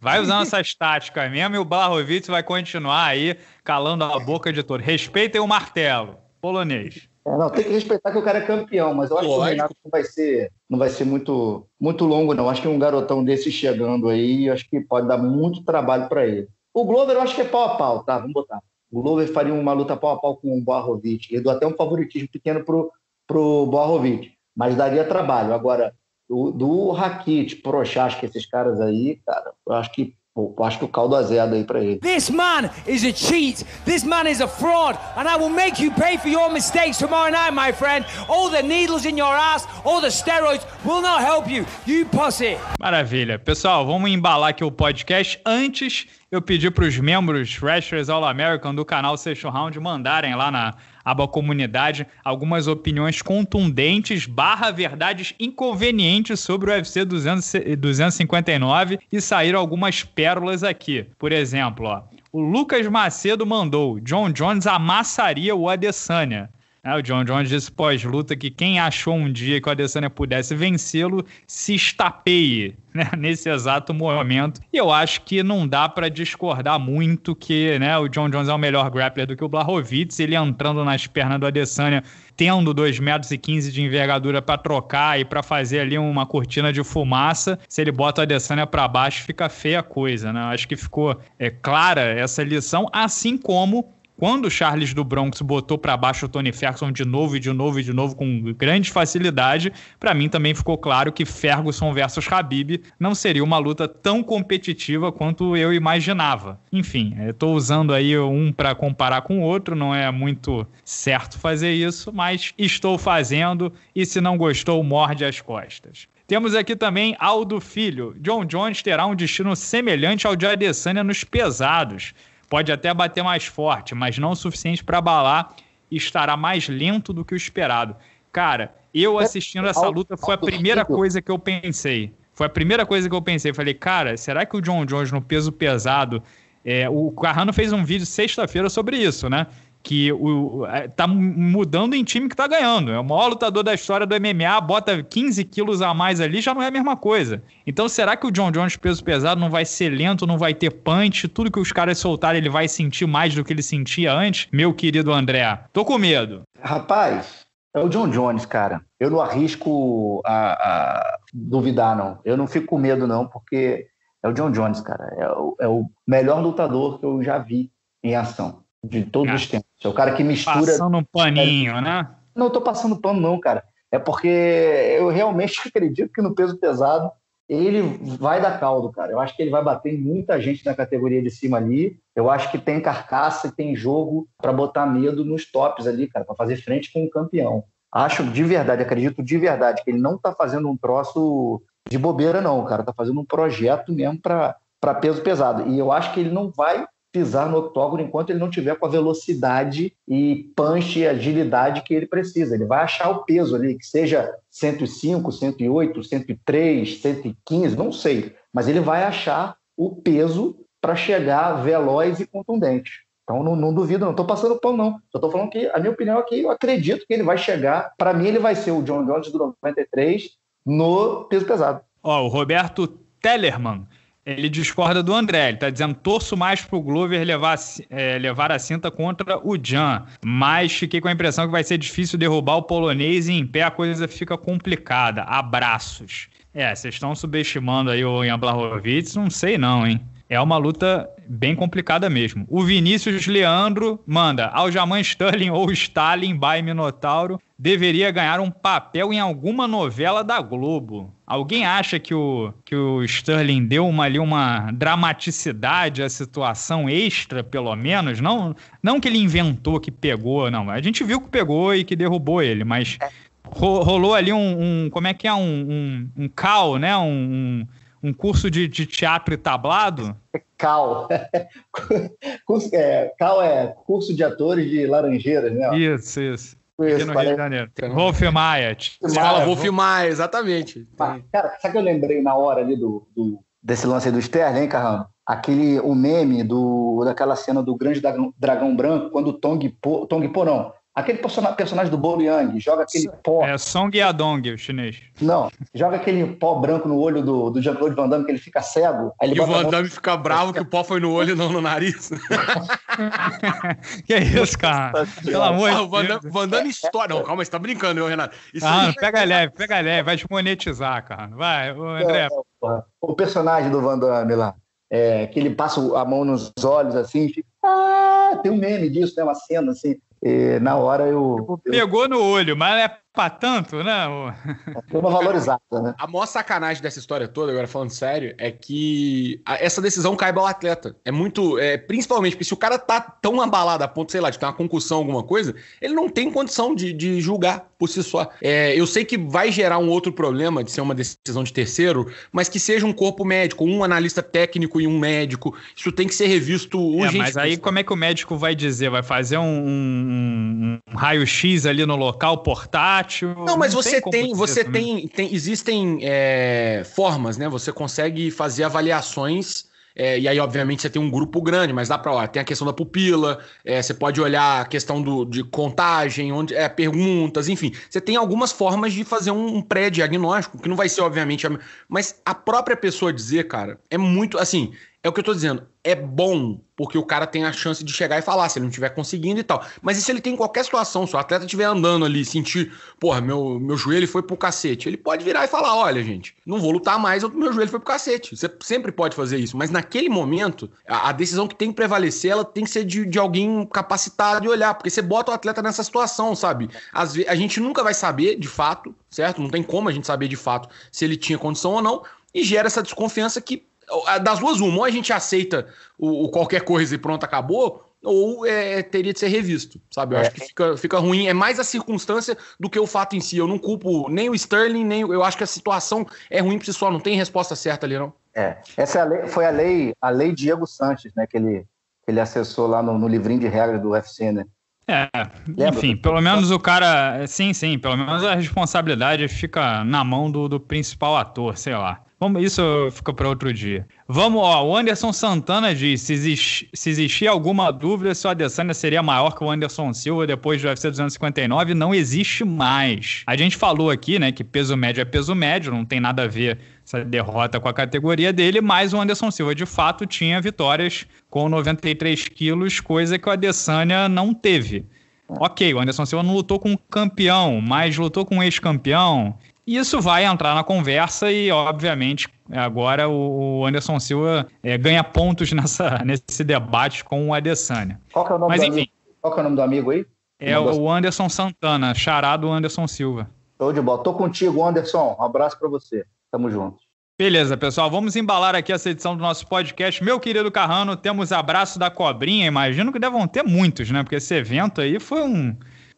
Vai usando essas táticas mesmo e o Blahovic vai continuar aí calando a boca de todo. Respeitem o martelo polonês. É, não, tem que respeitar que o cara é campeão, mas eu acho Lógico. que o Renato não vai ser, não vai ser muito, muito longo, não. Acho que um garotão desse chegando aí, acho que pode dar muito trabalho para ele. O Glover eu acho que é pau a pau, tá? Vamos botar. O Glover faria uma luta pau a pau com o Barrovic. ele dou até um favoritismo pequeno pro, pro Barrovic, mas daria trabalho. Agora, do, do Rakit, Prochaska, esses caras aí, cara, eu acho que eu acho que o caldo azedo aí pra ele. This man is a cheat. This man is a fraud. And I will make you pay for your mistakes tomorrow night, my friend. All the needles in your ass, all the steroids will not help you. You pussy. Maravilha. Pessoal, vamos embalar aqui o podcast. Antes, eu pedi pros membros Wrestlers All American do canal Seixo Round mandarem lá na aba comunidade, algumas opiniões contundentes barra verdades inconvenientes sobre o UFC 200, 259 e saíram algumas pérolas aqui. Por exemplo, ó, o Lucas Macedo mandou: John Jones amassaria o Adesanya. É, o John Jones disse pós-luta que quem achou um dia que o Adesanya pudesse vencê-lo se estapeie né, nesse exato momento. E eu acho que não dá para discordar muito que né, o John Jones é o melhor grappler do que o Blahovic. Ele entrando nas pernas do Adesanya, tendo 2,15 metros e 15 de envergadura para trocar e para fazer ali uma cortina de fumaça. Se ele bota o Adesanya para baixo, fica feia a coisa. Né? Acho que ficou é, clara essa lição, assim como quando o Charles do Bronx botou para baixo o Tony Ferguson de novo e de novo e de novo com grande facilidade, para mim também ficou claro que Ferguson versus Habib não seria uma luta tão competitiva quanto eu imaginava. Enfim, estou usando aí um para comparar com o outro, não é muito certo fazer isso, mas estou fazendo e se não gostou, morde as costas. Temos aqui também Aldo Filho. John Jones terá um destino semelhante ao de Adesanya nos pesados. Pode até bater mais forte, mas não o suficiente para abalar e estará mais lento do que o esperado. Cara, eu é, assistindo essa luta foi a primeira coisa que eu pensei. Foi a primeira coisa que eu pensei. Falei, cara, será que o John Jones no peso pesado. É, o Carrano fez um vídeo sexta-feira sobre isso, né? que o, é, tá mudando em time que tá ganhando. É o maior lutador da história do MMA, bota 15 quilos a mais ali, já não é a mesma coisa. Então, será que o John Jones peso pesado não vai ser lento, não vai ter punch? Tudo que os caras soltarem, ele vai sentir mais do que ele sentia antes? Meu querido André, tô com medo. Rapaz, é o John Jones, cara. Eu não arrisco a, a duvidar, não. Eu não fico com medo, não, porque é o John Jones, cara. É o, é o melhor lutador que eu já vi em ação de todos cara, os tempos. É o cara que mistura. Passando um paninho, né? Não estou passando pano, não, cara. É porque eu realmente acredito que no peso pesado ele vai dar caldo, cara. Eu acho que ele vai bater em muita gente na categoria de cima ali. Eu acho que tem carcaça e tem jogo para botar medo nos tops ali, cara, para fazer frente com o campeão. Acho de verdade, acredito de verdade que ele não está fazendo um troço de bobeira não, cara, Está fazendo um projeto mesmo para para peso pesado. E eu acho que ele não vai pisar no octógono enquanto ele não tiver com a velocidade e punch e agilidade que ele precisa. Ele vai achar o peso ali, que seja 105, 108, 103, 115, não sei, mas ele vai achar o peso para chegar veloz e contundente. Então não, não duvido, não estou passando pão não. Só estou falando que a minha opinião aqui, é eu acredito que ele vai chegar, para mim ele vai ser o John Jones do 93 no peso pesado. Ó, oh, o Roberto Tellerman ele discorda do André, ele tá dizendo: torço mais pro Glover levar, é, levar a cinta contra o Jan. Mas fiquei com a impressão que vai ser difícil derrubar o polonês e em pé a coisa fica complicada. Abraços. É, vocês estão subestimando aí o Ian Blachowicz? Não sei não, hein? É uma luta bem complicada mesmo. O Vinícius Leandro manda: Aljamain Sterling ou Stalin by Minotauro deveria ganhar um papel em alguma novela da Globo. Alguém acha que o, que o Sterling deu uma, ali uma dramaticidade à situação extra, pelo menos? Não, não que ele inventou que pegou, não. A gente viu que pegou e que derrubou ele, mas é. rolou ali um, um como é que é um, um, um cal, né? Um, um curso de, de teatro e tablado? É Cal. é, Cal é curso de atores de Laranjeiras, né? Isso, isso. Aqui no parece... Rio de Janeiro. Tem... Wolf Maia. fala Wolf Maia, exatamente. Ah, cara, sabe que eu lembrei na hora ali do, do desse lance do Sterling, hein, Carrano? Aquele, o meme do, daquela cena do Grande Dragão, Branco, quando o Tong Po, Tong Po não, Aquele personagem do Bolo Yang joga aquele pó. É Song Yadong, o chinês. Não, joga aquele pó branco no olho do, do Jean-Claude Van Damme que ele fica cego. e o Van Damme fica bravo que o pó foi no olho e não no nariz. que é isso, cara? Pelo ah, amor de Deus. Ah, Van Damme história. Não, calma, você tá brincando, meu Renato. Isso ah, aí... pega leve, pega leve. Vai te monetizar, cara. Vai, o André. o personagem do Van Damme lá. É, que ele passa a mão nos olhos assim, fica, ah, tem um meme disso, né? Uma cena assim na hora eu. Tipo, eu... Pegou no olho, mas é tanto, né? Uma é valorizada, né? A maior sacanagem dessa história toda, agora falando sério, é que essa decisão caiba ao atleta. É muito. É, principalmente porque se o cara tá tão abalado a ponto, sei lá, de ter uma concussão, alguma coisa, ele não tem condição de, de julgar por si só. É, eu sei que vai gerar um outro problema de ser uma decisão de terceiro, mas que seja um corpo médico, um analista técnico e um médico. Isso tem que ser revisto urgente É, mas aí como é que o médico vai dizer? Vai fazer um, um, um raio-x ali no local portátil? Não, mas não você tem, você tem, tem, existem é, formas, né? Você consegue fazer avaliações. É, e aí, obviamente, você tem um grupo grande, mas dá para olhar. Tem a questão da pupila, é, você pode olhar a questão do, de contagem, onde é perguntas, enfim. Você tem algumas formas de fazer um, um pré-diagnóstico, que não vai ser, obviamente, a, mas a própria pessoa dizer, cara, é muito assim. É o que eu tô dizendo. É bom, porque o cara tem a chance de chegar e falar, se ele não estiver conseguindo e tal. Mas e se ele tem qualquer situação, se o atleta estiver andando ali, sentir, porra, meu, meu joelho foi pro cacete, ele pode virar e falar: olha, gente, não vou lutar mais, meu joelho foi pro cacete. Você sempre pode fazer isso. Mas naquele momento, a, a decisão que tem que prevalecer, ela tem que ser de, de alguém capacitado e olhar, porque você bota o atleta nessa situação, sabe? Às vezes, a gente nunca vai saber, de fato, certo? Não tem como a gente saber de fato se ele tinha condição ou não. E gera essa desconfiança que ah, das duas, uma, ou a gente aceita o, o qualquer coisa e pronto, acabou, ou é, teria de ser revisto, sabe? Eu é. acho que fica, fica ruim. É mais a circunstância do que o fato em si. Eu não culpo nem o Sterling, nem. Eu acho que a situação é ruim para si só, não tem resposta certa ali, não. É. Essa é a lei, foi a lei, a lei Diego Sanches, né? Que ele, que ele acessou lá no, no livrinho de regras do UFC, né? É, Lembra? enfim, pelo menos o cara. É, sim, sim, pelo menos a responsabilidade fica na mão do, do principal ator, sei lá. Vamos, isso fica para outro dia. Vamos, ó, o Anderson Santana diz: se, se existir alguma dúvida se o Adesanya seria maior que o Anderson Silva depois do UFC 259, não existe mais. A gente falou aqui, né, que peso médio é peso médio, não tem nada a ver essa derrota com a categoria dele, mas o Anderson Silva de fato tinha vitórias com 93 quilos, coisa que o Adesanya não teve. Ok, o Anderson Silva não lutou com um campeão, mas lutou com um ex-campeão isso vai entrar na conversa e, obviamente, agora o Anderson Silva é, ganha pontos nessa, nesse debate com o Adesanya. Qual que é o nome, Mas, do, enfim, amigo? Qual que é o nome do amigo aí? É o, Anderson Santana, charado Anderson Silva. Tô de bola. Tô contigo, Anderson. Um abraço para você. Tamo junto. Beleza, pessoal. Vamos embalar aqui essa edição do nosso podcast. Meu querido Carrano, temos abraço da cobrinha. Imagino que devam ter muitos, né? Porque esse evento aí foi um.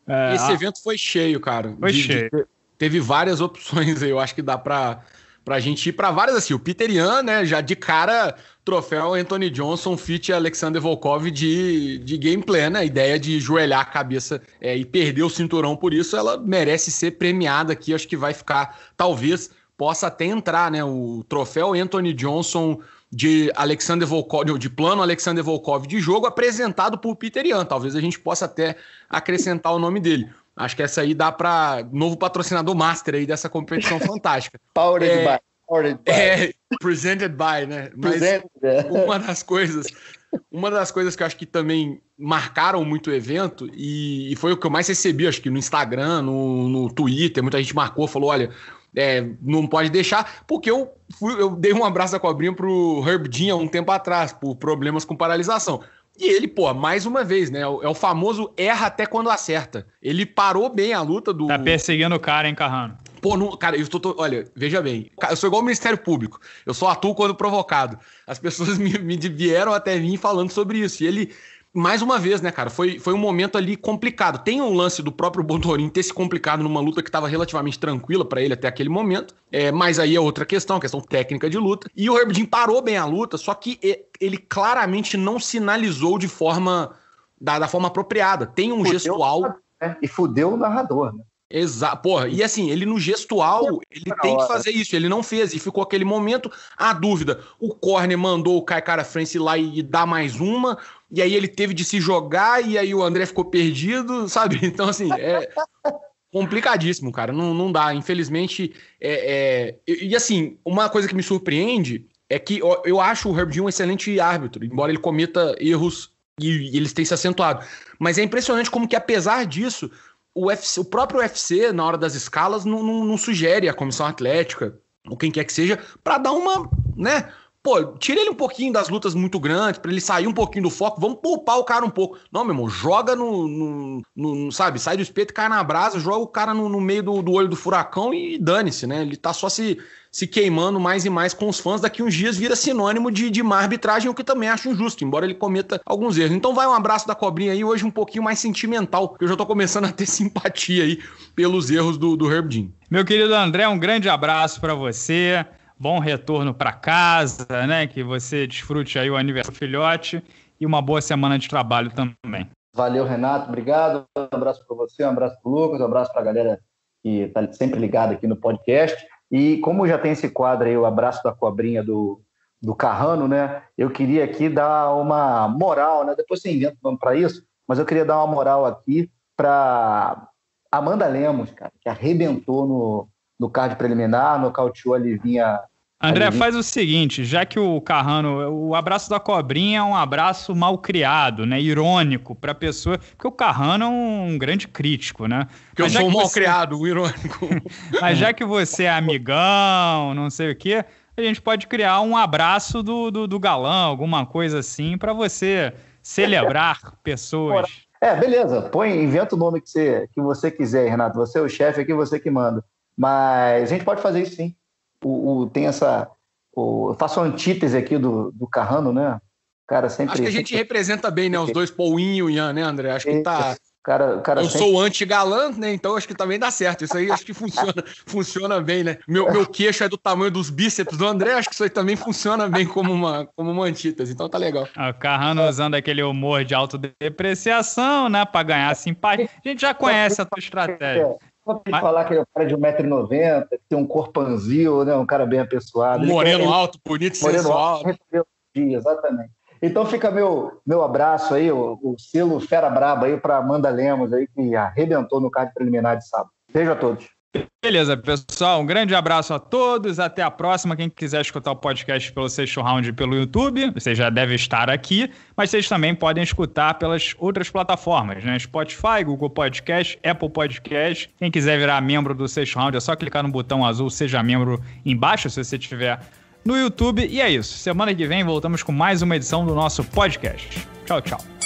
É... Esse evento foi cheio, cara. Foi de, cheio. De teve várias opções. Eu acho que dá para para gente ir para várias assim. O Peter Ian, né, já de cara, troféu Anthony Johnson, fit Alexander Volkov de, de gameplay, né? A ideia de joelhar a cabeça é, e perder o cinturão por isso, ela merece ser premiada aqui. Acho que vai ficar, talvez possa até entrar, né? O troféu Anthony Johnson de Alexander Volkov, de plano Alexander Volkov de jogo apresentado por Peter Ian. Talvez a gente possa até acrescentar o nome dele. Acho que essa aí dá para novo patrocinador master aí dessa competição fantástica. Powered é, by. Powered by. É, presented by, né? Mas é. uma das coisas, uma das coisas que eu acho que também marcaram muito o evento e, e foi o que eu mais recebi, acho que no Instagram, no, no Twitter, muita gente marcou, falou, olha, é, não pode deixar, porque eu, fui, eu dei um abraço da cobrinha pro Herb Dean há um tempo atrás, por problemas com paralisação. E ele, pô, mais uma vez, né? É o famoso erra até quando acerta. Ele parou bem a luta do. Tá perseguindo o cara, hein, Carrano? Pô, não, cara, eu tô, tô, Olha, veja bem. Eu sou igual o Ministério Público. Eu só atuo quando provocado. As pessoas me, me vieram até mim falando sobre isso. E ele mais uma vez, né, cara? Foi, foi um momento ali complicado. Tem um lance do próprio Bondorim ter se complicado numa luta que estava relativamente tranquila para ele até aquele momento. É, mas aí é outra questão, questão técnica de luta. E o Herb Dean parou bem a luta, só que ele claramente não sinalizou de forma da, da forma apropriada. Tem um fudeu gestual. Né? e fudeu o narrador, né? Exato. Porra, e assim, ele no gestual, ele tem que fazer isso. Ele não fez. E ficou aquele momento a dúvida. O Corner mandou o Caicara France lá e, dar mais uma. E aí ele teve de se jogar. E aí o André ficou perdido, sabe? Então, assim, é complicadíssimo, cara. Não, não dá. Infelizmente. É, é... E, assim, uma coisa que me surpreende é que eu, acho o Herb Dean um excelente árbitro, embora ele cometa erros e, e eles têm se acentuado. Mas é impressionante como que, apesar disso o, UFC, o próprio UFC, na hora das escalas, não, não, não sugere a comissão atlética, ou quem quer que seja, para dar uma, né? Pô, tira ele um pouquinho das lutas muito grandes, para ele sair um pouquinho do foco, vamos poupar o cara um pouco. Não, meu irmão, joga no. no, no sabe, sai do espeto, cai na brasa, joga o cara no, no meio do, do olho do furacão e dane-se, né? Ele tá só se se queimando mais e mais com os fãs, daqui uns dias vira sinônimo de, de má arbitragem, o que eu também acho injusto, embora ele cometa alguns erros. Então vai um abraço da cobrinha aí, hoje um pouquinho mais sentimental, que eu já tô começando a ter simpatia aí pelos erros do, do Herb Dean. Meu querido André, um grande abraço para você, bom retorno para casa, né, que você desfrute aí o aniversário do filhote e uma boa semana de trabalho também. Valeu, Renato, obrigado, um abraço para você, um abraço para Lucas, um abraço para a galera que está sempre ligada aqui no podcast. E como já tem esse quadro aí, o abraço da cobrinha do, do Carrano, né? Eu queria aqui dar uma moral, né? Depois você inventa o nome para isso, mas eu queria dar uma moral aqui para Amanda Lemos, cara, que arrebentou no, no card preliminar, nocauteou a Livinha André, Aí... faz o seguinte, já que o Carrano, o abraço da cobrinha é um abraço mal criado, né? Irônico para pessoa, porque o Carrano é um grande crítico, né? Porque Mas eu sou um mal você... criado, o irônico. Mas já que você é amigão, não sei o quê, a gente pode criar um abraço do, do, do galã, alguma coisa assim, para você celebrar pessoas. É, beleza, põe, inventa o nome que você, que você quiser, Renato. Você é o chefe aqui, é você que manda. Mas a gente pode fazer isso sim o, o tem essa. O, eu faço uma antítese aqui do, do Carrano, né? Cara, sempre. Acho que a gente representa bem, né? Os dois, Paulinho e Ian, né, André? Acho que tá. Cara, cara eu sempre... sou anti-galã, né? Então acho que também dá certo. Isso aí acho que funciona, funciona bem, né? Meu, meu queixo é do tamanho dos bíceps do André, acho que isso aí também funciona bem como uma, como uma antítese, então tá legal. Ah, o Carrano usando aquele humor de autodepreciação, né? Pra ganhar simpatia. A gente já conhece a tua estratégia vou mas... falar que ele é um cara de 1,90m, que tem um corpanzil, né? um cara bem apessoado. Um moreno ele... alto, bonito, moreno sensual. Alto, exatamente. Então fica meu, meu abraço aí, o, o selo Fera Braba aí para Amanda Lemos aí, que arrebentou no card preliminar de sábado. Beijo a todos. Beleza, pessoal. Um grande abraço a todos. Até a próxima. Quem quiser escutar o podcast pelo sexto round pelo YouTube, você já deve estar aqui, mas vocês também podem escutar pelas outras plataformas, né? Spotify, Google Podcast, Apple Podcast. Quem quiser virar membro do sexto round, é só clicar no botão azul Seja Membro embaixo, se você estiver no YouTube. E é isso. Semana que vem voltamos com mais uma edição do nosso podcast. Tchau, tchau.